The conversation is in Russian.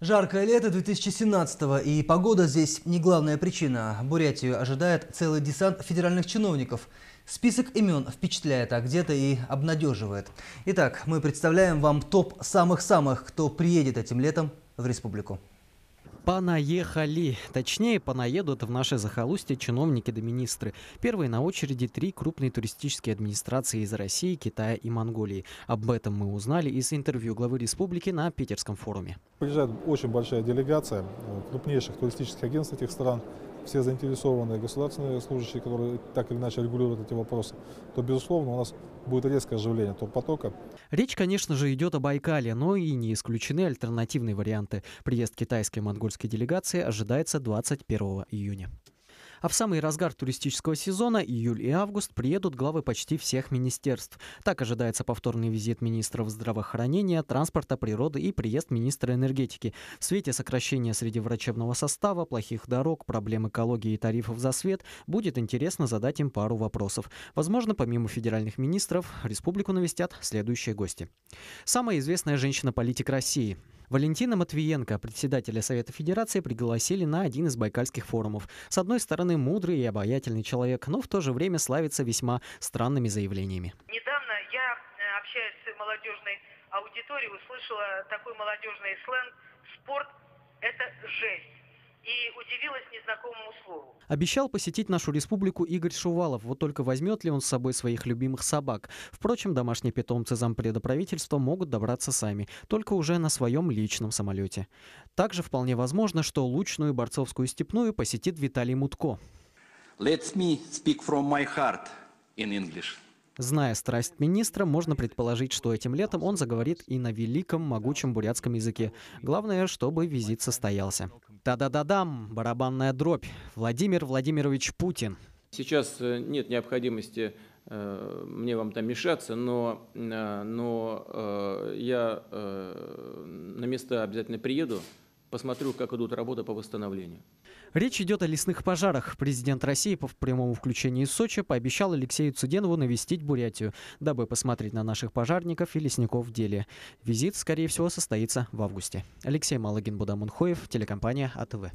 Жаркое лето 2017 и погода здесь не главная причина. Бурятию ожидает целый десант федеральных чиновников. Список имен впечатляет, а где-то и обнадеживает. Итак, мы представляем вам топ самых-самых, кто приедет этим летом в республику. Понаехали. Точнее, понаедут в наше захолустье чиновники да министры. Первые на очереди три крупные туристические администрации из России, Китая и Монголии. Об этом мы узнали из интервью главы республики на Питерском форуме. Приезжает очень большая делегация э, крупнейших туристических агентств этих стран – все заинтересованные государственные служащие, которые так или иначе регулируют эти вопросы, то, безусловно, у нас будет резкое оживление турпотока. Речь, конечно же, идет о Байкале, но и не исключены альтернативные варианты. Приезд китайской и монгольской делегации ожидается 21 июня. А в самый разгар туристического сезона, июль и август, приедут главы почти всех министерств. Так ожидается повторный визит министров здравоохранения, транспорта, природы и приезд министра энергетики. В свете сокращения среди врачебного состава, плохих дорог, проблем экологии и тарифов за свет, будет интересно задать им пару вопросов. Возможно, помимо федеральных министров, республику навестят следующие гости. Самая известная женщина-политик России – Валентина Матвиенко, председателя Совета Федерации, пригласили на один из байкальских форумов. С одной стороны, мудрый и обаятельный человек, но в то же время славится весьма странными заявлениями. Недавно я, э, общаясь с молодежной аудиторией, услышала такой молодежный сленг «спорт – это жесть» и удивилась незнакомому слову. Обещал посетить нашу республику Игорь Шувалов. Вот только возьмет ли он с собой своих любимых собак. Впрочем, домашние питомцы зампреда правительства могут добраться сами, только уже на своем личном самолете. Также вполне возможно, что лучную борцовскую степную посетит Виталий Мутко. Let me speak from my heart in English. Зная страсть министра, можно предположить, что этим летом он заговорит и на великом, могучем бурятском языке. Главное, чтобы визит состоялся. Да-да-да-дам, барабанная дробь. Владимир Владимирович Путин. Сейчас э, нет необходимости э, мне вам там мешаться, но, э, но я на места обязательно приеду посмотрю, как идут работы по восстановлению. Речь идет о лесных пожарах. Президент России по прямому включению из Сочи пообещал Алексею Цуденову навестить Бурятию, дабы посмотреть на наших пожарников и лесников в деле. Визит, скорее всего, состоится в августе. Алексей Малагин, Будамунхоев, телекомпания АТВ.